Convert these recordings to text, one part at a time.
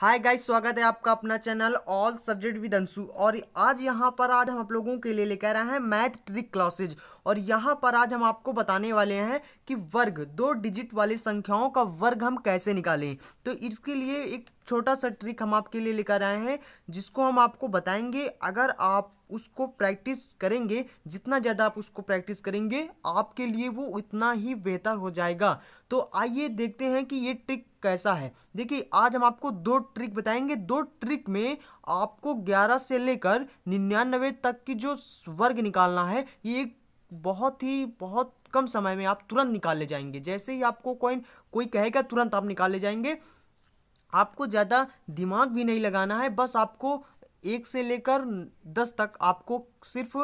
hi guys स्वागत है आपका अपना channel all subject with Anshu और आज यहाँ पर आज हम आप लोगों के लिए लेकर आए हैं मैथ ट्रिक क्लासेज और यहाँ पर आज हम आपको बताने वाले हैं कि वर्ग दो डिजिट वाली संख्याओं का वर्ग हम कैसे निकालें तो इसके लिए एक छोटा सा ट्रिक हम आपके लिए लेकर आए हैं जिसको हम आपको बताएंगे अगर आप उसको प्रैक्टिस करेंगे जितना ज़्यादा आप उसको प्रैक्टिस करेंगे आपके लिए वो उतना ही बेहतर हो जाएगा तो आइए देखते हैं कि ये ट्रिक कैसा है देखिए आज हम आपको दो ट्रिक बताएंगे दो ट्रिक में आपको 11 से लेकर निन्यानवे तक की जो वर्ग निकालना है ये बहुत ही बहुत कम समय में आप तुरंत निकाल ले जाएंगे जैसे ही आपको कोई कोई कहेगा तुरंत आप निकाल ले जाएंगे आपको ज़्यादा दिमाग भी नहीं लगाना है बस आपको एक से लेकर दस तक आपको सिर्फ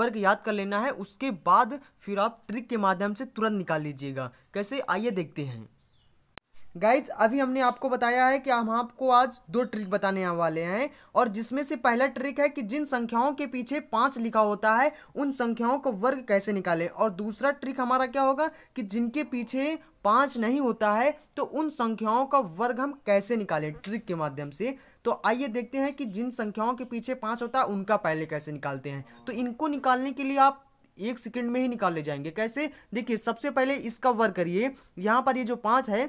वर्ग याद कर लेना है उसके बाद फिर आप ट्रिक के माध्यम से तुरंत निकाल लीजिएगा कैसे आइए देखते हैं गाइज अभी हमने आपको बताया है कि हम आपको आज दो ट्रिक बताने वाले हैं और जिसमें से पहला ट्रिक है कि जिन संख्याओं के पीछे पाँच लिखा होता है उन संख्याओं का वर्ग कैसे निकालें और दूसरा ट्रिक हमारा क्या होगा कि जिनके पीछे पाँच नहीं होता है तो उन संख्याओं का वर्ग हम कैसे निकालें ट्रिक के माध्यम से तो आइए देखते हैं कि जिन संख्याओं के पीछे पाँच होता है उनका पहले कैसे निकालते हैं तो इनको निकालने के लिए आप एक सेकंड में ही निकाले जाएंगे कैसे देखिए सबसे पहले इसका वर्ग करिए यहाँ पर ये जो पाँच है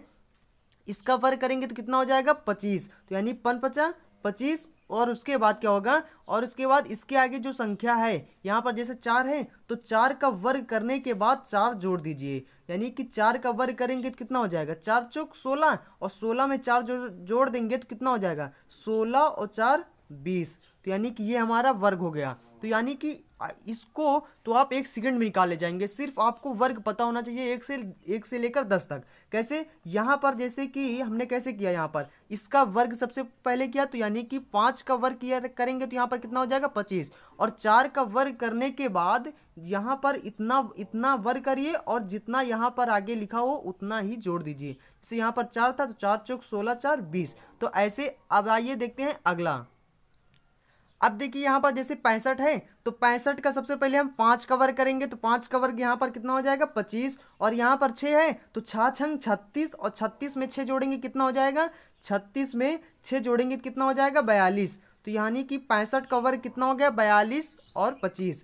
इसका वर्ग करेंगे तो कितना हो जाएगा पच्चीस तो यानी पन पचा पच्चीस और उसके बाद क्या होगा और उसके बाद इसके आगे जो संख्या है यहाँ पर जैसे चार है तो चार का वर्ग करने के बाद चार जोड़ दीजिए यानी कि चार का वर्ग करेंगे तो कितना हो जाएगा चार चौक सोलह और सोलह में चार जो जोड़ देंगे तो कितना हो जाएगा सोलह और चार बीस तो यानी कि ये हमारा वर्ग हो गया तो यानी कि इसको तो आप एक सेकंड में निकाल ले जाएंगे सिर्फ आपको वर्ग पता होना चाहिए एक से एक से लेकर दस तक कैसे यहाँ पर जैसे कि हमने कैसे किया यहाँ पर इसका वर्ग सबसे पहले किया तो यानी कि पाँच का वर्ग किया करेंगे तो यहाँ पर कितना हो जाएगा पच्चीस और चार का वर्ग करने के बाद यहाँ पर इतना इतना वर्ग करिए और जितना यहाँ पर आगे लिखा हो उतना ही जोड़ दीजिए जैसे यहाँ पर चार था तो चार चौक सोलह चार बीस तो ऐसे अब आइए देखते हैं अगला अब देखिए यहाँ पर जैसे पैंसठ है तो पैंसठ का सबसे पहले हम पाँच कवर करेंगे तो पाँच कवर यहाँ पर कितना हो जाएगा पच्चीस और यहाँ पर छः है तो छः छंग छत्तीस और छत्तीस में छः जोड़ेंगे कितना हो जाएगा छत्तीस में छः जोड़ेंगे तो कितना हो जाएगा बयालीस तो यानी कि पैंसठ कवर कितना हो गया बयालीस और पच्चीस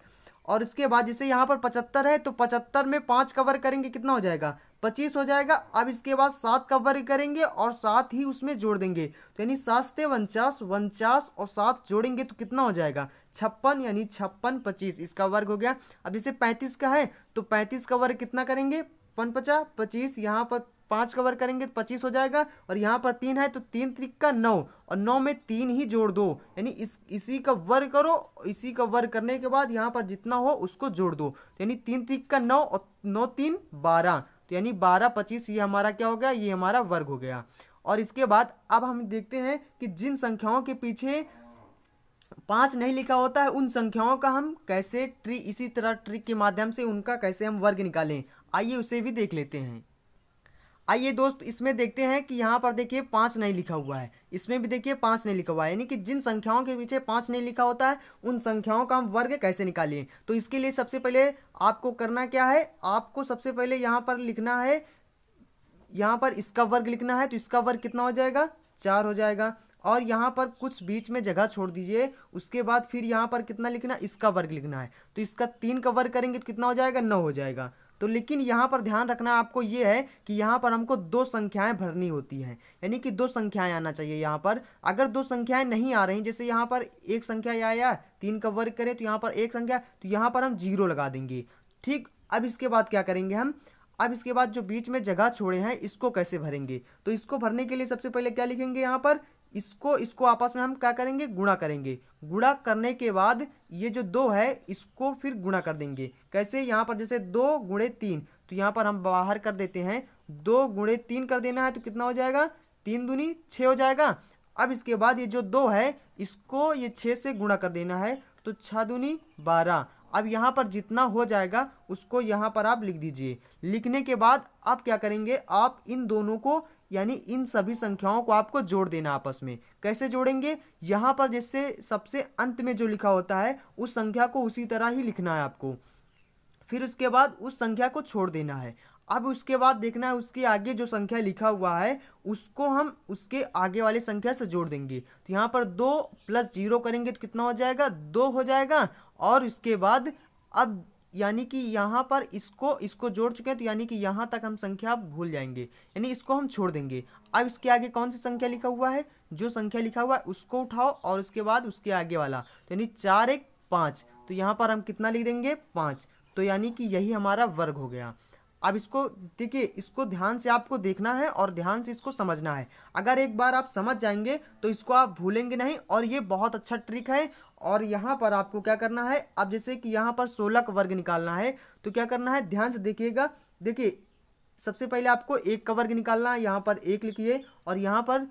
और इसके बाद जैसे यहाँ पर पचहत्तर है तो पचहत्तर में पाँच कवर करेंगे कितना हो जाएगा पच्चीस हो जाएगा अब इसके बाद सात का वर्ग करेंगे और सात ही उसमें जोड़ देंगे तो यानी सात से उनचास उनचास और सात जोड़ेंगे तो कितना हो जाएगा छप्पन यानी छप्पन पच्चीस इसका वर्ग हो गया अब इसे पैंतीस का है तो पैंतीस का वर्ग कितना करेंगे पन पचा पच्चीस यहाँ पर पाँच का वर्ग करेंगे तो पच्चीस हो जाएगा और यहाँ पर तीन है तो तीन त्रिक का नौ और नौ में तीन ही जोड़ दो यानी इस इसी का वर्ग करो इसी का वर्ग करने के बाद यहाँ पर जितना हो उसको जोड़ दो तो यानी तीन त्रिक का नौ और नौ तीन बारह तो यानी बारह पच्चीस ये हमारा क्या हो गया ये हमारा वर्ग हो गया और इसके बाद अब हम देखते हैं कि जिन संख्याओं के पीछे पाँच नहीं लिखा होता है उन संख्याओं का हम कैसे ट्री इसी तरह ट्रिक के माध्यम से उनका कैसे हम वर्ग निकालें आइए उसे भी देख लेते हैं आइए दोस्त इसमें देखते हैं कि यहाँ पर देखिए पाँच नहीं लिखा हुआ है इसमें भी देखिए पाँच नहीं लिखा हुआ है यानी कि जिन संख्याओं के पीछे पाँच नहीं लिखा होता है उन संख्याओं का हम वर्ग कैसे निकालें तो इसके लिए सबसे पहले आपको करना क्या है आपको सबसे पहले यहाँ पर लिखना है यहाँ पर इसका वर्ग लिखना है तो इसका वर्ग कितना हो जाएगा चार हो जाएगा और यहाँ पर कुछ बीच में जगह छोड़ दीजिए उसके बाद फिर यहाँ पर कितना लिखना इसका वर्ग लिखना है तो इसका तीन का वर्ग करेंगे तो कितना हो जाएगा नौ हो जाएगा तो लेकिन यहाँ पर ध्यान रखना आपको ये है कि यहाँ पर हमको दो संख्याएं भरनी होती हैं यानी कि दो संख्याएं आना चाहिए यहाँ पर अगर दो संख्याएं नहीं आ रही जैसे यहाँ पर एक संख्या आया तीन का वर्ग करें तो यहाँ पर एक संख्या तो यहाँ पर हम जीरो लगा देंगे ठीक अब इसके बाद क्या करेंगे हम अब इसके बाद जो बीच में जगह छोड़े हैं इसको कैसे भरेंगे तो इसको भरने के लिए सबसे पहले क्या लिखेंगे यहाँ पर इसको इसको आपस में हम क्या करेंगे गुणा करेंगे गुणा करने के बाद ये जो दो है इसको फिर गुणा कर देंगे कैसे यहाँ पर जैसे दो गुणे तीन तो यहाँ पर हम बाहर कर देते हैं दो गुणे तीन कर देना है तो कितना हो जाएगा तीन दूनी छः हो जाएगा अब इसके बाद ये जो दो है इसको ये छः से गुणा कर देना है तो छः दूनी बारह अब यहाँ पर जितना हो जाएगा उसको यहाँ पर आप लिख दीजिए लिखने के बाद आप क्या करेंगे आप इन दोनों को यानी इन सभी संख्याओं को आपको जोड़ देना आपस में कैसे जोड़ेंगे यहाँ पर जैसे सबसे अंत में जो लिखा होता है उस संख्या को उसी तरह ही लिखना है आपको फिर उसके बाद उस संख्या को छोड़ देना है अब उसके बाद देखना है उसके आगे जो संख्या लिखा हुआ है उसको हम उसके आगे वाले संख्या से जोड़ देंगे तो यहाँ पर दो प्लस जीरो करेंगे तो कितना हो जाएगा दो हो जाएगा और उसके बाद अब यानी कि यहाँ पर इसको इसको जोड़ चुके हैं तो यानी कि यहाँ तक हम संख्या भूल जाएंगे यानी इसको हम छोड़ देंगे अब इसके आगे कौन सी संख्या लिखा हुआ है जो संख्या लिखा हुआ है उसको उठाओ और उसके बाद उसके आगे वाला तो यानी चार एक पाँच तो यहाँ पर हम कितना लिख देंगे पाँच तो यानी कि यही हमारा वर्ग हो गया अब इसको देखिए इसको ध्यान से आपको देखना है और ध्यान से इसको समझना है अगर एक बार आप समझ जाएंगे तो इसको आप भूलेंगे नहीं और ये बहुत अच्छा ट्रिक है और यहाँ पर आपको क्या करना है अब जैसे कि यहाँ पर सोलह का वर्ग निकालना है तो क्या करना है ध्यान से देखिएगा देखिए सबसे पहले आपको एक का वर्ग निकालना है यहाँ पर एक लिखिए और यहाँ पर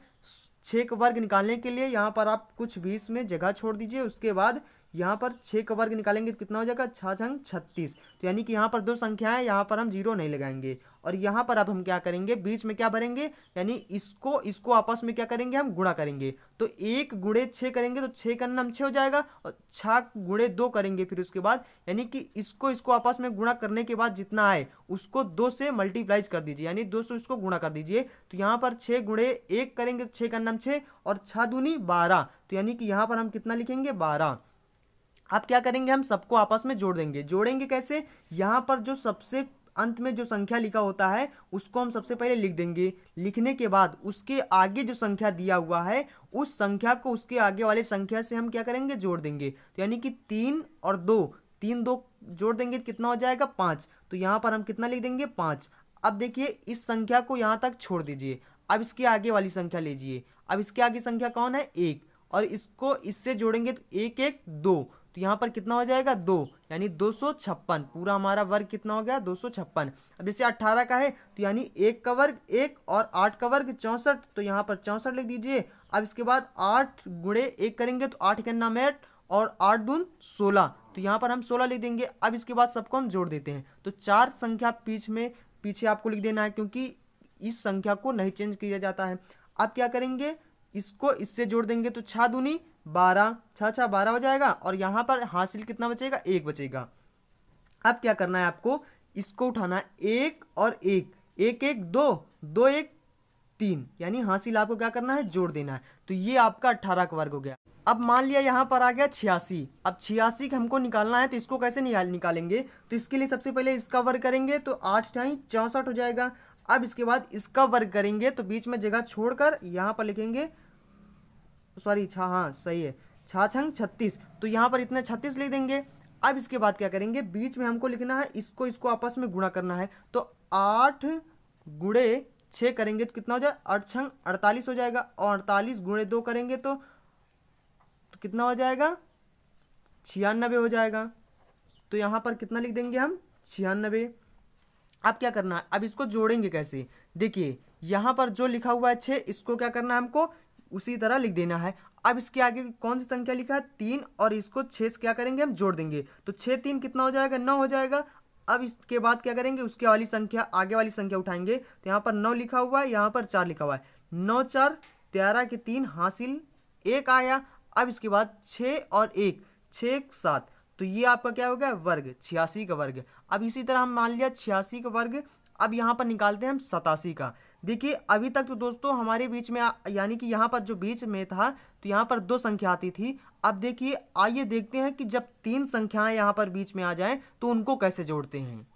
छः का वर्ग निकालने के लिए यहाँ पर आप कुछ बीस में जगह छोड़ दीजिए उसके बाद यहाँ पर छः का वर्ग निकालेंगे तो कितना हो जाएगा छः छंग छत्तीस तो यानी कि यहाँ पर दो संख्याएं यहाँ पर हम जीरो नहीं लगाएंगे और यहाँ पर अब हम क्या करेंगे बीच में क्या भरेंगे यानी इसको इसको आपस में क्या करेंगे हम गुणा करेंगे तो एक गुड़े छः करेंगे तो छः का नम छः हो जाएगा और छः गुड़े दो करेंगे फिर उसके बाद यानी कि इसको इसको आपस में गुणा करने के बाद जितना आए उसको दो से मल्टीप्लाइज कर दीजिए यानी दो से उसको गुणा कर दीजिए तो यहाँ पर छः गुड़े एक करेंगे तो छः का नम छः और छः दूनी बारह तो यानी कि यहाँ पर हम कितना लिखेंगे बारह अब क्या करेंगे हम सबको आपस में जोड़ देंगे जोड़ेंगे कैसे यहाँ पर जो सबसे अंत में जो संख्या लिखा होता है उसको हम सबसे पहले लिख देंगे लिखने के बाद उसके आगे जो संख्या दिया हुआ है उस संख्या को उसके आगे वाले संख्या से हम क्या करेंगे जोड़ देंगे तो यानी कि तीन और दो तीन दो जोड़ देंगे तो कितना हो जाएगा पाँच तो यहाँ पर हम कितना लिख देंगे पाँच अब देखिए इस संख्या को यहाँ तक छोड़ दीजिए अब इसके आगे वाली संख्या लीजिए अब इसके आगे संख्या कौन है एक और इसको इससे जोड़ेंगे तो एक एक दो तो यहाँ पर कितना हो जाएगा दो यानी दो सौ छप्पन पूरा हमारा वर्ग कितना हो गया दो सौ छप्पन अब जैसे अट्ठारह का है तो यानी एक का वर्ग एक और आठ का वर्ग चौंसठ तो यहाँ पर चौंसठ लिख दीजिए अब इसके बाद आठ गुड़े एक करेंगे तो आठ का नाम एट और आठ दून सोलह तो यहाँ पर हम सोलह लिख देंगे अब इसके बाद सबको हम जोड़ देते हैं तो चार संख्या पीछे में पीछे आपको लिख देना है क्योंकि इस संख्या को नहीं चेंज किया जाता है अब क्या करेंगे इसको इससे जोड़ देंगे तो छः दूनी बारह छः छः बारह हो जाएगा और यहाँ पर हासिल कितना बचेगा एक बचेगा अब क्या करना है आपको इसको उठाना है एक और एक एक एक दो दो एक तीन यानी हासिल आपको क्या करना है जोड़ देना है तो ये आपका अट्ठारह का वर्ग हो गया अब मान लिया यहाँ पर आ गया छियासी अब छियासी हमको निकालना है तो इसको कैसे निकाल निकालेंगे तो इसके लिए सबसे पहले इसका वर्ग करेंगे तो आठ ढाई चौंसठ हो जाएगा अब इसके बाद इसका वर्ग करेंगे तो बीच में जगह छोड़कर यहाँ पर लिखेंगे सॉरी छा हाँ सही है छा छंग छत्तीस तो यहाँ पर इतने छत्तीस लिख देंगे अब इसके बाद क्या करेंगे बीच में हमको लिखना है इसको इसको आपस में गुणा करना है तो आठ गुड़े छ करेंगे तो कितना हो जाए छंग अड़तालीस हो जाएगा और अड़तालीस गुणे दो करेंगे तो, तो कितना हो जाएगा छियानबे हो जाएगा तो यहाँ पर कितना लिख देंगे हम छियानबे अब क्या करना है अब इसको जोड़ेंगे कैसे देखिए यहाँ पर जो लिखा हुआ है छः इसको क्या करना है हमको उसी तरह लिख देना है अब इसके आगे कौन सी संख्या लिखा है तीन और इसको छः से क्या करेंगे हम जोड़ देंगे तो छः तीन कितना हो जाएगा नौ हो जाएगा अब इसके बाद क्या करेंगे उसके वाली संख्या आगे वाली संख्या उठाएंगे तो यहाँ पर नौ लिखा हुआ है यहाँ पर चार लिखा हुआ है नौ चार तेरह के तीन हासिल एक आया अब इसके बाद छः और एक छः सात तो ये आपका क्या हो गया वर्ग छियासी का वर्ग अब इसी तरह हम मान लिया छियासी का वर्ग अब यहाँ पर निकालते हैं हम सतासी का देखिए अभी तक तो दोस्तों हमारे बीच में यानी कि यहाँ पर जो बीच में था तो यहाँ पर दो संख्या आती थी अब देखिए आइए देखते हैं कि जब तीन संख्याएं यहाँ पर बीच में आ जाएं तो उनको कैसे जोड़ते हैं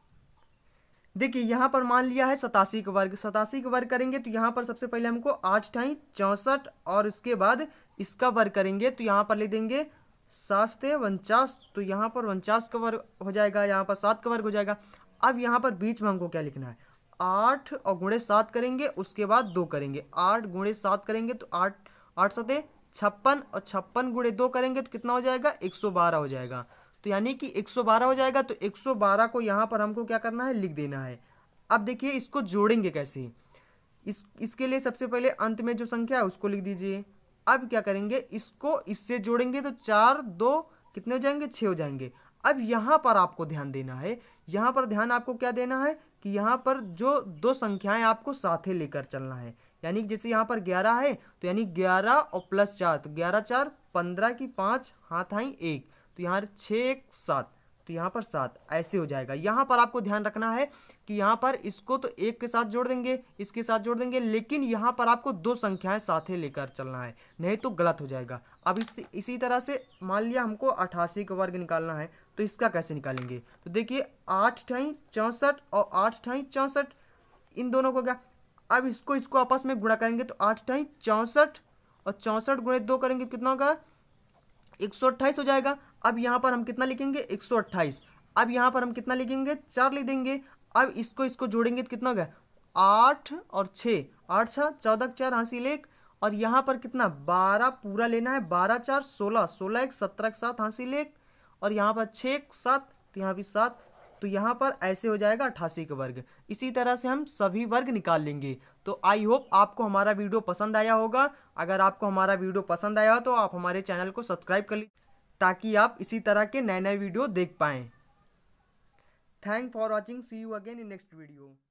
देखिए यहाँ पर मान लिया है सतासी का वर्ग सतासी का वर्ग करेंगे तो यहाँ पर सबसे पहले हमको आठ ठाई चौंसठ और उसके बाद इसका वर्ग करेंगे तो यहाँ पर ले देंगे सात उनचास तो यहाँ पर उनचास का वर्ग हो जाएगा यहाँ पर सात का वर्ग हो जाएगा अब यहाँ पर बीच में हमको क्या लिखना है आठ और गुणे सात करेंगे उसके बाद दो करेंगे आठ गुणे सात करेंगे तो आठ आठ सते छप्पन और छप्पन गुणे दो करेंगे तो कितना हो जाएगा एक सौ बारह हो जाएगा तो यानी कि एक सौ बारह हो जाएगा तो एक सौ बारह को यहाँ पर हमको क्या करना है लिख देना है अब देखिए इसको जोड़ेंगे कैसे इस इसके लिए सबसे पहले अंत में जो संख्या है उसको लिख दीजिए अब क्या करेंगे इसको इससे जोड़ेंगे तो चार दो कितने हो जाएंगे छः हो जाएंगे अब यहाँ पर आपको ध्यान देना है यहाँ पर ध्यान आपको क्या देना है कि यहाँ पर जो दो संख्याएं आपको साथ ही लेकर चलना है यानी जैसे यहाँ पर ग्यारह है तो यानी ग्यारह और प्लस चार तो ग्यारह चार पंद्रह की पाँच हाथ आई एक तो यहाँ छः एक सात तो यहाँ पर सात ऐसे हो जाएगा यहाँ पर आपको ध्यान रखना है कि यहाँ पर इसको तो एक के साथ जोड़ देंगे इसके साथ जोड़ देंगे लेकिन यहाँ पर आपको दो संख्याएं साथ ही लेकर चलना है नहीं तो गलत हो जाएगा अब इस, इसी तरह से मान लिया हमको अठासी का वर्ग निकालना है तो इसका कैसे निकालेंगे तो देखिए आठ ठाई चौंसठ और आठ ठाई चौंसठ इन दोनों को क्या अब इसको इसको आपस में गुणा करेंगे तो आठ ठाई चौंसठ और चौंसठ गुणे दो करेंगे तो कितना होगा एक सौ अट्ठाईस हो जाएगा अब यहाँ पर हम कितना लिखेंगे एक सौ अट्ठाईस अब यहाँ पर हम कितना लिखेंगे चार लिख देंगे अब इसको इसको जोड़ेंगे तो कितना होगा आठ और छः आठ छः चौदह चार हाँसी लेख और यहाँ पर कितना बारह पूरा लेना है बारह चार सोलह सोलह एक सत्रह के साथ हाँसी लेख और यहाँ पर छः सात तो यहाँ भी सात तो यहाँ पर ऐसे हो जाएगा अट्ठासी का वर्ग इसी तरह से हम सभी वर्ग निकाल लेंगे तो आई होप आपको हमारा वीडियो पसंद आया होगा अगर आपको हमारा वीडियो पसंद आया हो तो आप हमारे चैनल को सब्सक्राइब कर लीजिए ताकि आप इसी तरह के नए नए वीडियो देख पाएँ thank for watching see you again in next video